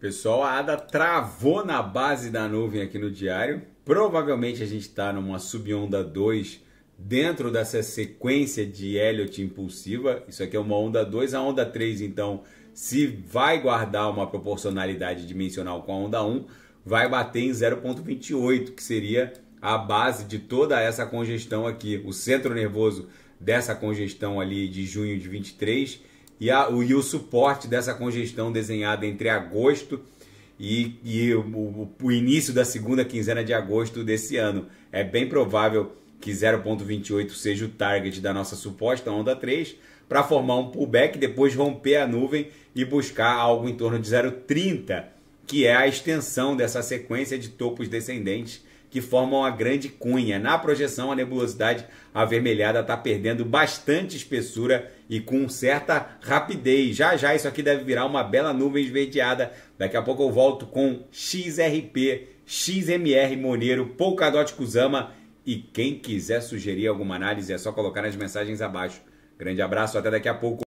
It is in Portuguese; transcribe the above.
Pessoal, a ADA travou na base da nuvem aqui no diário. Provavelmente a gente está numa subonda 2 dentro dessa sequência de Elliot impulsiva. Isso aqui é uma onda 2, a onda 3 então se vai guardar uma proporcionalidade dimensional com a onda 1, vai bater em 0.28, que seria a base de toda essa congestão aqui, o centro nervoso dessa congestão ali de junho de 23 e, a, o, e o suporte dessa congestão desenhada entre agosto e, e o, o, o, início da segunda quinzena de agosto desse ano. É bem provável que 0,28 seja o target da nossa suposta onda 3 para formar um pullback, depois romper a nuvem e buscar algo em torno de 0,30, que é a extensão dessa sequência de topos descendentes que formam a grande cunha. Na projeção, a nebulosidade avermelhada está perdendo bastante espessura e com certa rapidez. Já já isso aqui deve virar uma bela nuvem esverdeada. Daqui a pouco eu volto com XRP, XMR Moneiro, Polkadot Kuzama e quem quiser sugerir alguma análise é só colocar nas mensagens abaixo. Grande abraço, até daqui a pouco.